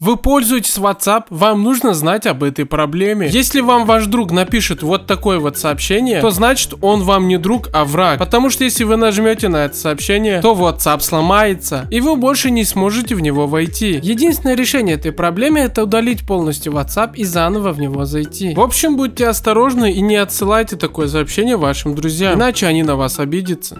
Вы пользуетесь WhatsApp, вам нужно знать об этой проблеме. Если вам ваш друг напишет вот такое вот сообщение, то значит он вам не друг, а враг. Потому что если вы нажмете на это сообщение, то WhatsApp сломается, и вы больше не сможете в него войти. Единственное решение этой проблемы это удалить полностью WhatsApp и заново в него зайти. В общем, будьте осторожны и не отсылайте такое сообщение вашим друзьям, иначе они на вас обидятся.